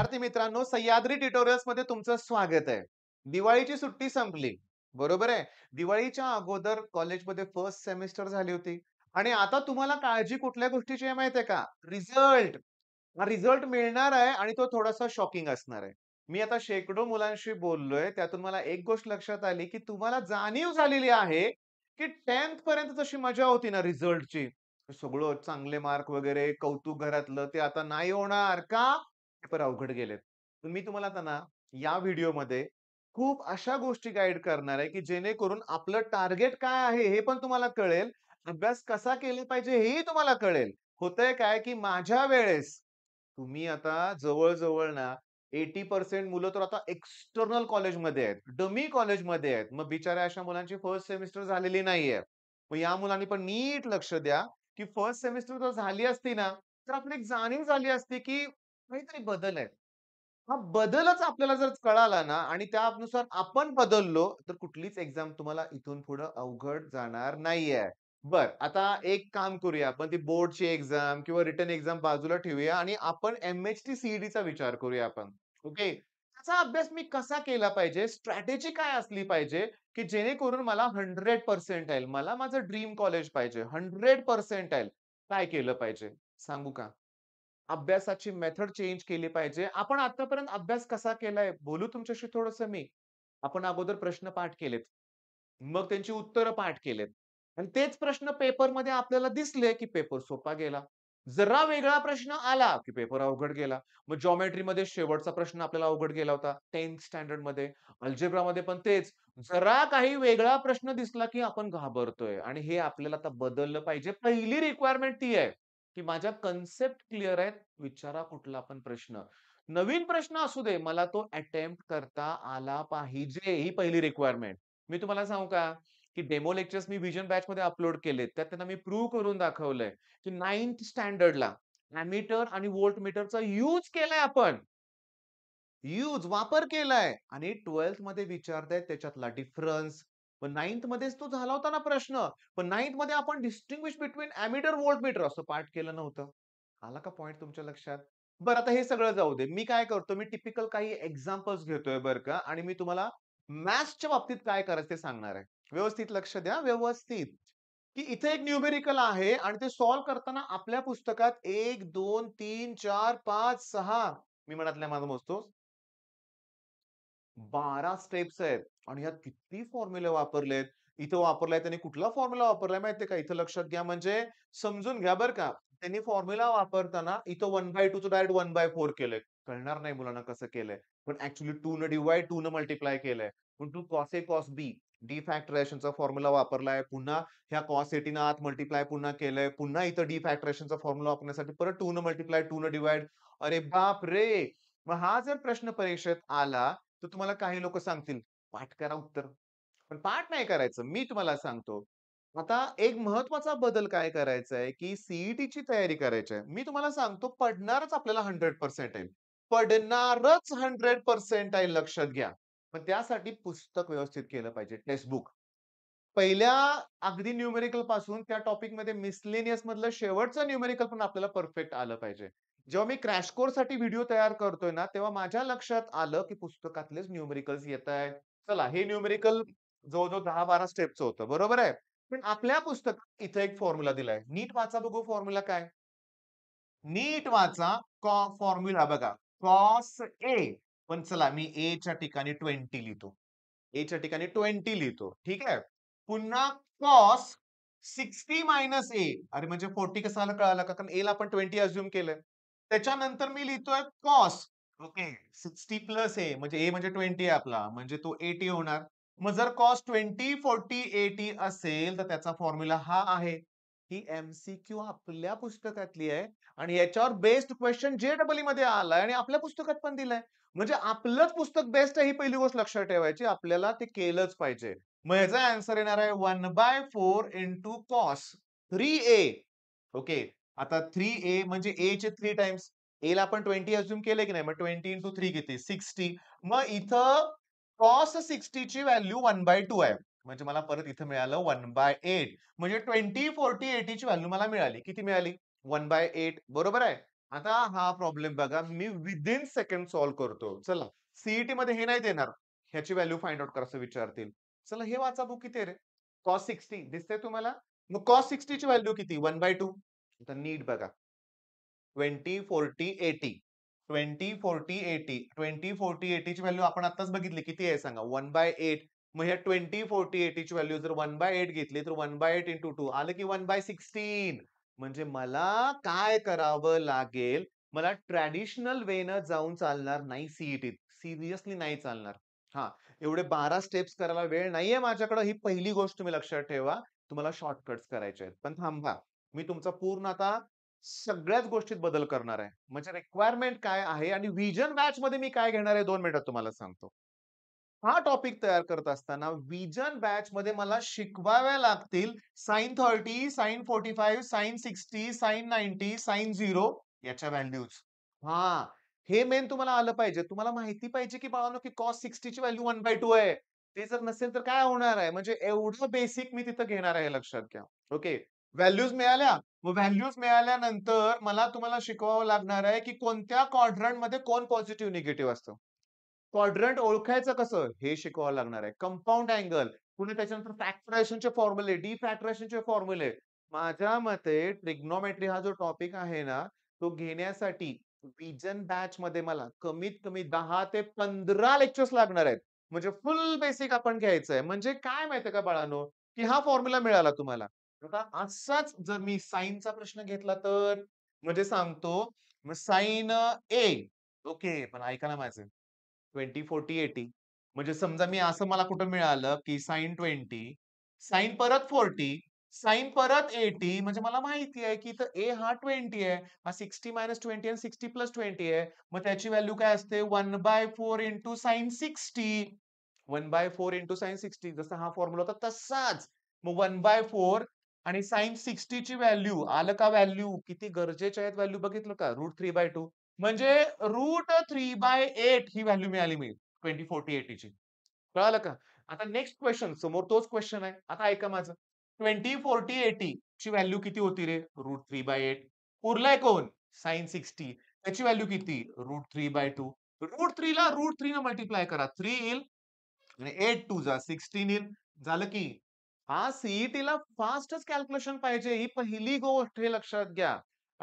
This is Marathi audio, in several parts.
विद्यार्थी मित्रांनो सह्याद्री ट्युटोरियल्स मध्ये तुमचं स्वागत आहे दिवाळीची सुट्टी संपली बरोबर आहे दिवाळीच्या अगोदर कॉलेजमध्ये फर्स्ट सेमिस्टर झाली होती आणि आता तुम्हाला काळजी कुठल्या गोष्टीची आहे माहितीये का रिझल्ट रिझल्ट मिळणार आहे आणि तो थोडासा शॉकिंग असणार आहे मी आता शेकडो मुलांशी बोललोय त्यातून मला एक गोष्ट लक्षात आली की तुम्हाला जाणीव झालेली आहे की टेन्थ पर्यंत जशी मजा होती ना रिझल्टची सगळं चांगले मार्क वगैरे कौतुक घरातलं ते आता नाही होणार का पेपर अवघड गेलेत. तर मी तुम्हाला आता ना या व्हिडिओमध्ये खूप अशा गोष्टी गाईड करणार आहे की जेणेकरून आपलं टार्गेट काय आहे हे पण तुम्हाला कळेल. अभ्यास कसा केला पाहिजे हेही तुम्हाला कळेल. होतंय काय की माझ्या वेळेस तुम्ही आता जवळजवळ जवळ ना पर्सेंट मुलं तर आता एक्स्टर्नल कॉलेजमध्ये आहेत. डमी कॉलेजमध्ये आहेत. मग बिचारे अशा मुलांची फर्स्ट सेमिस्टर झालेली नाहीये. मग या मुलांनी पण नीट लक्ष द्या की फर्स्ट सेमिस्टर जर झाली असती ना, तर आपली एक जाणीव झाली असती की काहीतरी बदल आहे. हा बदलच आपल्याला जर कळाला ना आणि त्यानुसार आपण बदललो, तर कुठलीच एक्झाम तुम्हाला इथून पुढे अवघड जाणार नाहीये. बर आता एक काम करूया आपण ती बोर्डची एक्झाम किंवा रिटर्न एक्झाम बाजूला ठेवूया आणि आपण एम-एच-टी, e सी विचार करूया आपण. ओके. त्याचा अभ्यास मी कसा केला पाहिजे? स्ट्रॅटेजी काय असली पाहिजे, की जेणेकरून मला हंड्रेड पर्सेंट येईल मला माझं ड्रीम कॉलेज पाहिजे, हंड्रेड पर्सेंट येईल काय केलं पाहिजे? सांगू का? अभ्यासाची मेथड चेंज केली पाहिजे आपण आतापर्यंत अभ्यास कसा केलाय बोलू तुमच्याशी थोडस मी आपण अगोदर प्रश्न पाठ केलेत मग त्यांची उत्तरं पाठ केलेत आणि तेच प्रश्न पेपरमध्ये आपल्याला दिसले की पेपर सोपा गेला जरा वेगळा प्रश्न आला की पेपर अवघड गेला मग जॉमेट्रीमध्ये शेवटचा प्रश्न आपल्याला अवघड गेला होता टेन्थ स्टँडर्ड मध्ये अल्जेब्रामध्ये पण तेच जरा काही वेगळा प्रश्न दिसला की आपण घाबरतोय आणि हे आपल्याला आता बदललं पाहिजे पहिली रिक्वायरमेंट ती आहे की माझ्या कन्सेप्ट क्लिअर आहेत विचारा कुठला पण प्रश्न नवीन प्रश्न असू दे मला तो अटेम्प्ट करता आला पाहिजे ही पहिली रिक्वायरमेंट मी तुम्हाला सांगू का की डेमो लेक्चर्स मी व्हिजन बॅच मध्ये अपलोड केले त्यात त्यांना मी प्रूव्ह करून दाखवलंय की नाईन्थ स्टँडर्डला मीटर आणि वोल्ट मीटरचा यूज केलाय आपण यूज वापर केलाय आणि ट्वेल्थ मध्ये विचारतायत त्याच्यातला डिफरन्स पण नाईन्थ मध्येच तो झाला होता ना प्रश्न पण नाईन्थ मध्ये आपण distinguish between ammeter volt meter असं पाठ केलं नव्हतं आला का पॉईंट तुमच्या लक्षात बरं आता हे सगळं जाऊ दे मी काय करतो मी टिपिकल काही एक्झाम्पल्स घेतोय बरं का आणि मी तुम्हाला मॅथ्सच्या बाबतीत काय करायचं ते सांगणार आहे व्यवस्थित लक्ष द्या व्यवस्थित की इथे एक न्यूमेरिकल आहे आणि ते सॉल्व्ह करताना आपल्या पुस्तकात एक दोन तीन चार पाच सहा मी मनातल्या माझं मोजतो बारा स्टेप्स आहेत आणि यात किती फॉर्म्युले वापरलेत इथं वापरलाय त्यांनी कुठला फॉर्म्युला वापरलाय माहितीये का इथं लक्षात घ्या म्हणजे समजून घ्या बरं का त्यांनी फॉर्म्युला वापरताना इथं one by two direct one by four केलंय कळणार नाही मुलांना कसं केलंय पण ऍक्च्युली टू न डिवाईड टू न मल्टिप्लाय केलंय पण तू कॉस ए कॉस बी डी फॅक्टरेशनचा फॉर्म्युला वापरलाय पुन्हा ह्या कॉस एटीन आत मल्टिप्लाय पुन्हा केलंय पुन्हा इथं डी फॅक्टरेशनचा फॉर्म्युला वापरण्यासाठी परत टू न मल्टिप्लाय टू न डिवाइड अरे बाप रे मग हा जर प्रश्न परीक्षेत आला तर तुम्हाला काही लोक सांगतील पाठ करा उत्तर पण पाठ नाही करायचं मी तुम्हाला सांगतो आता एक महत्वाचा बदल काय करायचा आहे की सीईटीची तयारी करायची आहे मी तुम्हाला सांगतो पडणारच आपल्याला हंड्रेड पर्सेंट आहे पडणारच हंड्रेड पर्सेंट आहे लक्षात घ्या पण त्यासाठी पुस्तक व्यवस्थित केलं पाहिजे टेक्स्टबुक बुक पहिल्या अगदी न्यूमेरिकल पासून त्या टॉपिक मध्ये मिसलेनियस मधलं शेवटचं न्यूमेरिकल पण आपल्याला परफेक्ट आलं पाहिजे जेव्हा मी क्रॅश साठी व्हिडिओ तयार करतोय ना तेव्हा माझ्या लक्षात आलं की पुस्तकातलेच न्यूमेरिकल्स येत आहेत चला हे न्यूमेरिकल जवळजवळ दहा बारा स्टेपचं होतं बरोबर आहे पण आपल्या पुस्तकात इथे एक फॉर्म्युला दिलाय नीट वाचा बघू फॉर्म्युला काय नीट वाचा फॉर्म्युला बघा कॉस ए पण चला मी ए च्या ठिकाणी ट्वेंटी लिहितो ए च्या ठिकाणी ट्वेंटी लिहितो ठीक आहे पुन्हा कॉस सिक्स्टी मायनस ए अरे म्हणजे फोर्टी कसं आलं कळालं का कारण एला आपण ट्वेंटी अज्युम केलंय त्याच्यानंतर मी लिहितोय cos okay sixty plus A म्हणजे ए म्हणजे ट्वेंटी आहे आपला म्हणजे तो एटी होणार मग जर कॉस ट्वेंटी फोर्टी एटी असेल तर त्याचा फॉर्म्युला हा आहे ही एमसीक्यू आपल्या पुस्तकातली आहे आणि याच्यावर बेस्ट क्वेश्चन जे डबल मध्ये आलाय आणि आपल्या पुस्तकात पण दिलाय म्हणजे आपलंच पुस्तक बेस्ट आहे ही पहिली गोष्ट लक्षात ठेवायची आपल्याला ते केलंच पाहिजे मग याचा आन्सर येणार आहे one by four into cos three A okay आता थ्री ए म्हणजे ए चे थ्री टाइम्स ए ला आपण ट्वेंटी अज्युम केले की नाही मग ट्वेंटी इंटू थ्री किती सिक्स्टी मग इथं कॉस सिक्स्टीची व्हॅल्यू वन बाय टू आहे म्हणजे मला परत इथं मिळालं वन बाय एट म्हणजे ट्वेंटी फोर्टी एटीची व्हॅल्यू मला मिळाली किती मिळाली वन बाय एट बरोबर आहे आता हा प्रॉब्लेम बघा मी विदिन सेकंड सॉल्व्ह करतो चला सीईटी e मध्ये हे नाही देणार ह्याची व्हॅल्यू फाइंड आउट करायचं विचारतील चला हे वाचा बुक किती रे कॉस सिक्स्टी दिसतंय तुम्हाला मग कॉस सिक्स्टीची व्हॅल्यू किती वन बाय टू नीट बघा twenty forty eighty twenty forty eighty twenty forty एटीची व्हॅल्यू आपण आताच बघितली किती आहे सांगा वन बाय एट मग ह्या ट्वेंटी फोर्टी एटीची व्हॅल्यू जर वन बाय एट घेतली तर one by eight into two आलं की वन बाय सिक्स्टीन म्हणजे मला काय करावं लागेल मला ट्रॅडिशनल वेनं जाऊन चालणार नाही सीईटीत सिरियसली e नाही चालणार हा एवढे बारा स्टेप्स करायला वेळ नाहीये माझ्याकडे ही पहिली गोष्ट तुम्ही लक्षात ठेवा तुम्हाला शॉर्टकट्स करायचे आहेत पण थांबा मी तुमचा पूर्ण आता सगळ्याच गोष्टीत बदल करणार आहे म्हणजे रिक्वायरमेंट काय आहे आणि विजन बॅच मध्ये मी काय घेणार आहे दोन मिनिटात तुम्हाला सांगतो हा टॉपिक तयार करत असताना विजन बॅच मध्ये मला शिकवाव्या लागतील sine thirty sine forty five sine sixty sine ninety sine zero याच्या व्हॅल्यूज हा हे मेन तुम्हाला आलं पाहिजे तुम्हाला माहिती पाहिजे की बाळानो की कॉस्ट सिक्स्टीची व्हॅल्यू वन बाय टू आहे ते जर नसेल तर काय होणार आहे म्हणजे एवढं बेसिक मी तिथं घेणार आहे लक्षात घ्या ओके व्हॅल्यूज मिळाल्या व व्हॅल्यूज मिळाल्यानंतर मला तुम्हाला शिकवावं लागणार आहे की कोणत्या क्वाड्रंट मध्ये कोण पॉझिटिव्ह निगेटिव्ह असतं क्वाड्रंट ओळखायचं कसं हे शिकवावं लागणार आहे कंपाऊंड अँगल पुन्हा त्याच्यानंतर फॅक्टरायशनचे फॉर्म्युले डी फॅक्टरायशनचे फॉर्म्युले माझ्या मते ट्रिग्नॉमेट्री हा जो टॉपिक आहे ना तो घेण्यासाठी विजन बॅच मध्ये मला कमीत कमी दहा ते पंधरा लेक्चर्स लागणार आहेत म्हणजे फुल बेसिक आपण घ्यायचं आहे म्हणजे काय माहितीये का बाळानो की हा फॉर्म्युला मिळाला तुम्हाला आता असाच जर मी साईनचा प्रश्न घेतला तर म्हणजे सांगतो साईन ए ओके पण ऐका ना माझं ट्वेंटी फोर्टी एटी म्हणजे समजा मी असं मला कुठं मिळालं की साईन ट्वेंटी साईन परत फोर्टी साईन परत एटी म्हणजे मला माहिती आहे की तर ए हा ट्वेंटी आहे हा सिक्स्टी मायनस ट्वेंटी आणि सिक्स्टी प्लस ट्वेंटी आहे मग त्याची व्हॅल्यू काय असते one by four into sine sixty one by four into sine sixty जसा हा फॉर्म्युला होता तसाच मग वन बाय फोर आणि साईन सिक्स्टीची व्हॅल्यू आलं का व्हॅल्यू किती गरजेचे आहेत व्हॅल्यू बघितलं का रूट थ्री बाय टू म्हणजे रूट थ्री बाय एट ही व्हॅल्यू मिळाली मी ट्वेंटी फोर्टी एटीची कळालं का आता नेक्स्ट क्वेश्चन समोर तोच क्वेश्चन आहे आता ऐका माझं ट्वेंटी फोर्टी एटी ची व्हॅल्यू किती होती रे रूट थ्री बाय एट उरलाय कोण साईन सिक्स्टी त्याची व्हॅल्यू किती root three by two root थ्रीला रूट थ्री न मल्टिप्लाय करा थ्री येईल एट टू जा सिक्स्टीन येईल झालं की हा सीईटीला e फास्टच कॅल्क्युलेशन पाहिजे ही पहिली गोष्ट हे लक्षात घ्या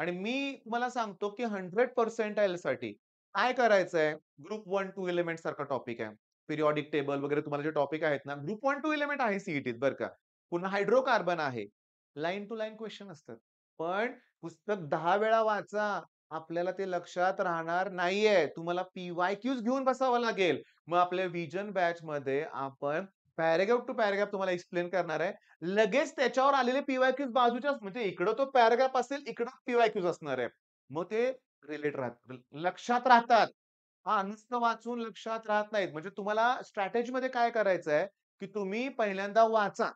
आणि मी तुम्हाला सांगतो की हंड्रेड पर्सेंट साठी काय करायचंय ग्रुप वन टू इलिमेंट सारखा टॉपिक आहे पिरिओडिक टेबल वगैरे तुम्हाला जे टॉपिक आहेत ना ग्रुप वन टू इलिमेंट आहे सीईटीत e बरं का पुन्हा हायड्रोकार्बन आहे लाईन टू लाईन क्वेश्चन असतात पण पुस्तक दहा वेळा वाचा आपल्याला ते लक्षात राहणार नाहीये तुम्हाला पीवाय क्यूज घेऊन बसावं लागेल मग आपल्या विजन बॅच मध्ये आपण पॅरेग्राफ टू पॅरेग्राफ तुम्हाला एक्सप्लेन करणार आहे लगेच त्याच्यावर आलेले पीवाय क्यूज बाजूच्याच म्हणजे इकडं तो पॅरेग्राफ असेल इकडं पीवाय क्यूज असणार आहे मग ते रिलेट राहत लक्षात राहतात हा अंत वाचून लक्षात राहत नाहीत म्हणजे तुम्हाला स्ट्रॅटेजी मध्ये काय करायचं आहे की तुम्ही पहिल्यांदा वाचा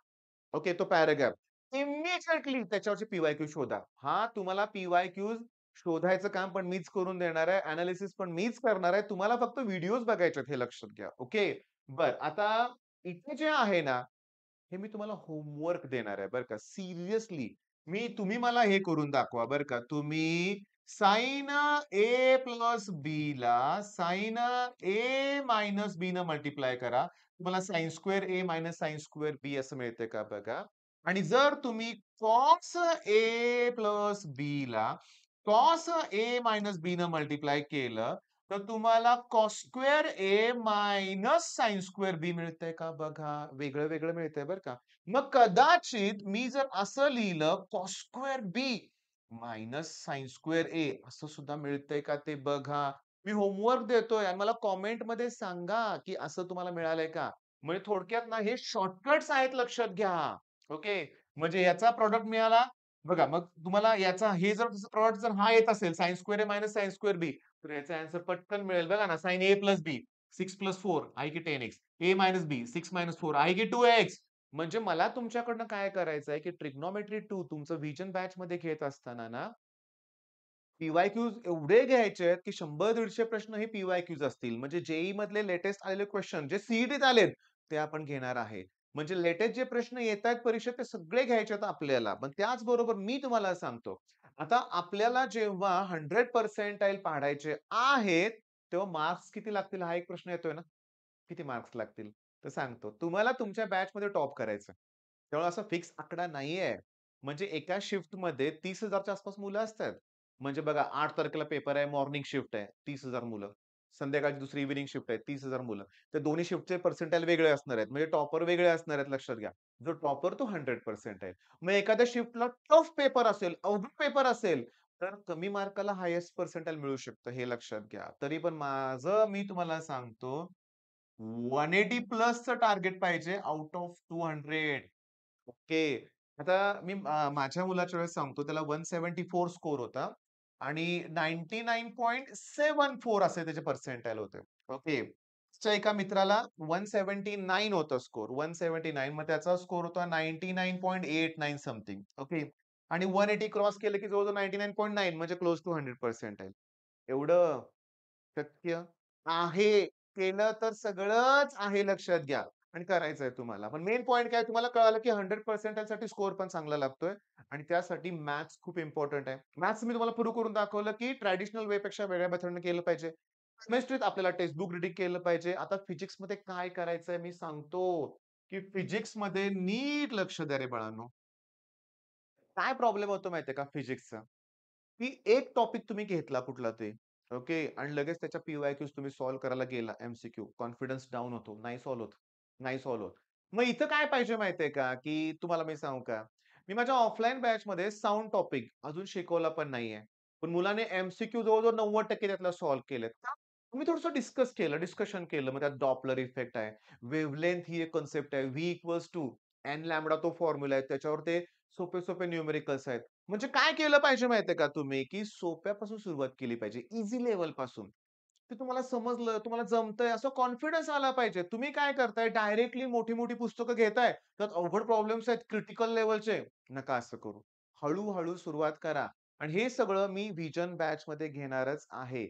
ओके तो पॅरेग्राफ इमिजिएटली त्याच्यावरचे पीवाय क्यू शोधा हा तुम्हाला पीवाय क्यूज शोधायचं काम पण मीच करून देणार आहे अनालिसिस पण मीच करणार आहे तुम्हाला फक्त व्हिडिओज बघायचे हे लक्षात घ्या ओके बर आता इथे जे आहे ना, हे मी तुम्हाला होमवर्क देणार आहे बरं का. सिरियसली मी तुम्ही मला हे करून दाखवा बरं का. तुम्ही साईन ए प्लस बी ला sin ए मायनस बी न मल्टिप्लाय करा. तुम्हाला sine square A minus sine square B असं मिळते का बघा. आणि जर तुम्ही कॉस ए प्लस बी ला कॉस ए मायनस बी न मल्टिप्लाय केलं तर तुम्हाला square A minus sine square B मिळतंय का बघा वेगळं वेगळं मिळतंय बरं का मग कदाचित मी जर असं लिहिलं square B minus sine square A असं सुद्धा मिळतंय का ते बघा मी होमवर्क देतोय आणि मला मध्ये सांगा की असं तुम्हाला मिळालंय का म्हणजे थोडक्यात ना हे शॉर्टकट्स आहेत लक्षात घ्या ओके म्हणजे याचा प्रॉडक्ट मिळाला बघा मग तुम्हाला याचा हे जर प्रॉडक्ट जर हा येत असेल sine square A minus sine square B तर याचा आन्सर पटकन मिळेल बघा ना sine A plus B six plus four I की ten X A minus B six minus four I की टू एक्स म्हणजे मला तुमच्याकडनं काय करायचं आहे की ट्रिग्नॉमेट्री टू तुमचं व्हिजन बॅच मध्ये घेत असताना ना पीवाय क्यूज एवढे घ्यायचे आहेत की शंभर दीडशे प्रश्न हे पीवाय क्यूज असतील म्हणजे जेई e मधले लेटेस्ट आलेले क्वेश्चन जे सीईटीत आलेत ते आपण घेणार आहे म्हणजे लेटेस्ट जे प्रश्न येत आहेत परीक्षेत ते सगळे घ्यायचे आहेत आपल्याला पण त्याचबरोबर मी तुम्हाला सांगतो आता आपल्याला जेव्हा हंड्रेड पर्सेंटाईल पाडायचे आहेत तेव्हा मार्क्स किती लागतील हा एक प्रश्न येतोय ना किती मार्क्स लागतील तर सांगतो तुम्हाला तुमच्या मध्ये टॉप करायचं तेव्हा असा फिक्स आकडा नाहीये म्हणजे एका शिफ्टमध्ये तीस हजारच्या आसपास मुलं असतात म्हणजे बघा आठ तारखेला पेपर आहे मॉर्निंग शिफ्ट आहे तीस हजार मुलं संध्याकाळची दुसरी इव्हिनिंग शिफ्ट आहे तीस हजार मुलं तर दोन्ही शिफ्टचे पर्सेंटाईल वेगळे असणार आहेत म्हणजे टॉपर वेगळे असणार आहेत लक्षात घ्या जो टॉपर तो हंड्रेड पर्सेंट आहे मग एखाद्या शिफ्टला टफ पेपर असेल अवघड पेपर असेल तर कमी मार्काला हायेस्ट पर्सेंटाईल मिळू शकतं हे लक्षात घ्या तरी पण माझं मी तुम्हाला सांगतो वन एटी प्लसचं टार्गेट पाहिजे out of two hundred okay आता मी माझ्या मुलाच्या वेळेस सांगतो त्याला वन सेव्हन्टी फोर स्कोर होता आणि ninety nine point seven four असे त्याचे पर्सेंट पर्सेंटाईल होते ओके एका मित्राला वन सेव्हन्टी नाईन होता स्कोर वन सेव्हन्टी नाईन मग त्याचा स्कोर होता ninety nine point eight nine something okay आणि वन एटी क्रॉस केलं की जवळजवळ नाईन्टी नाईन पॉईंट नाईन म्हणजे क्लोज टू हंड्रेड पर्सेंट आहे एवढं शक्य आहे केलं तर सगळंच आहे लक्षात घ्या आणि करायचंय तुम्हाला पण मेन पॉईंट काय तुम्हाला कळालं की हंड्रेड पर्सेंटांसाठी स्कोर पण चांगला लागतोय आणि त्यासाठी मॅथ्स खूप इम्पॉर्टंट आहे मॅथ्स मी तुम्हाला प्रूव्ह करून दाखवलं की ट्रॅडिशनल वेपेक्षा वेगळ्या मेथडनं केलं पाहिजे केमिस्ट्रीत आपल्याला टेक्स्ट बुक रिडिंग केलं पाहिजे आता फिजिक्स मध्ये काय करायचंय मी सांगतो की फिजिक्स मध्ये नीट लक्ष द्या रे बाळांनो काय प्रॉब्लेम होतो माहितीये का फिजिक्सचा की एक टॉपिक तुम्ही घेतला कुठला ते ओके आणि लगेच त्याच्या पीवाय क्यूज तुम्ही सॉल्व्ह करायला गेला एमसीक्यू कॉन्फिडन्स डाऊन होतो नाही सॉल्व्ह होत नाही सॉल्व्ह होत मग इथं काय पाहिजे माहितीये का की तुम्हाला मी सांगू का मी माझ्या ऑफलाईन बॅच मध्ये साऊंड टॉपिक अजून शिकवला पण नाहीये पण मुलाने एमसीक्यू जवळजवळ नव्वद टक्के त्यातला सॉल्व्ह केलेत मी थोडस डिस्कस केलं डिस्कशन केलं मग त्यात डॉपलर इफेक्ट आहे वेव्हलेंथ ही एक कॉन्सेप्ट आहे V equals to N lambda तो फॉर्म्युला आहे त्याच्यावर ते सोपे सोपे न्यूमेरिकल्स आहेत म्हणजे काय केलं पाहिजे माहितीये का तुम्ही की सोप्यापासून सुरुवात केली पाहिजे इझी लेवल पासून तुम्हाला समजलं तुम्हाला जमतंय असं कॉन्फिडन्स आला पाहिजे तुम्ही काय करताय डायरेक्टली मोठी मोठी पुस्तकं घेताय तर अवघड प्रॉब्लेम्स आहेत क्रिटिकल लेवलचे नका असं करू हळूहळू सुरुवात करा आणि हे सगळं मी व्हिजन बॅच मध्ये घेणारच आहे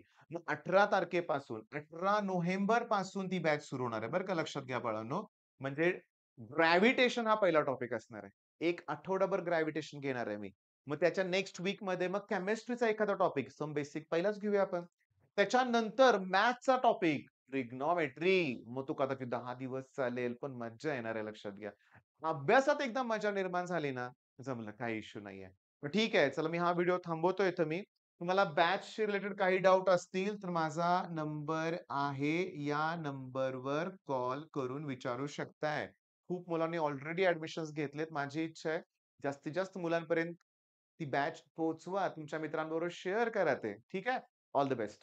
अठरा तारखेपासून अठरा नोव्हेंबर पासून ती बॅच सुरू होणार आहे बरं का लक्षात घ्या बाळांनो म्हणजे ग्रॅव्हिटेशन हा पहिला टॉपिक असणार आहे एक आठवडाभर ग्रॅव्हिटेशन घेणार आहे मी मग त्याच्या नेक्स्ट वीक मध्ये मग केमिस्ट्रीचा एखादा टॉपिक सम बेसिक पहिलाच घेऊया आपण त्याच्यानंतर मॅथचा टॉपिक ट्रिग्नॉमेट्री मग तो कदाचित दहा दिवस चालेल पण मज्जा येणार आहे लक्षात घ्या अभ्यासात एकदा मजा निर्माण झाली ना जमलं काही इश्यू नाहीये ठीक आहे चला मी हा व्हिडिओ थांबवतोय इथं मी तुम्हाला बॅचशी रिलेटेड काही डाऊट असतील तर माझा नंबर आहे या नंबरवर कॉल करून विचारू शकताय खूप मुलांनी ऑलरेडी ऍडमिशन घेतलेत माझी इच्छा आहे जास्तीत जास्त मुलांपर्यंत ती बॅच पोहोचवा तुमच्या मित्रांबरोबर शेअर करा ते ठीक आहे ऑल द बेस्ट